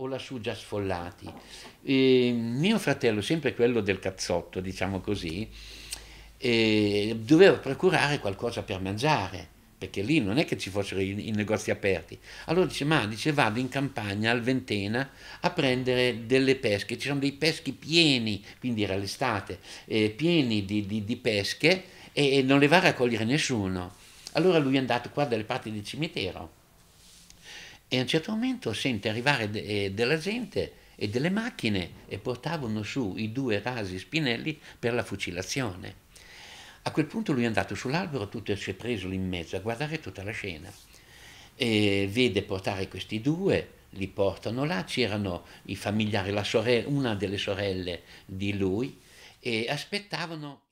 o lassù già sfollati. E mio fratello, sempre quello del cazzotto, diciamo così, doveva procurare qualcosa per mangiare perché lì non è che ci fossero i, i, negozi aperti. Allora dice, ma dice, vado in campagna al Ventena a prendere delle pesche, ci sono dei peschi pieni, quindi era l'estate, eh, pieni di, di, di pesche e non le va a raccogliere nessuno. Allora lui è andato qua dalle parti del cimitero e a un certo momento sente arrivare de eh, della gente e delle macchine e portavano su i due rasi spinelli per la fucilazione. A quel punto lui è andato sull'albero, tutto si è preso lì in mezzo a guardare tutta la scena. E vede portare questi due, li portano là, c'erano i familiari, sorella, una delle sorelle di lui, e aspettavano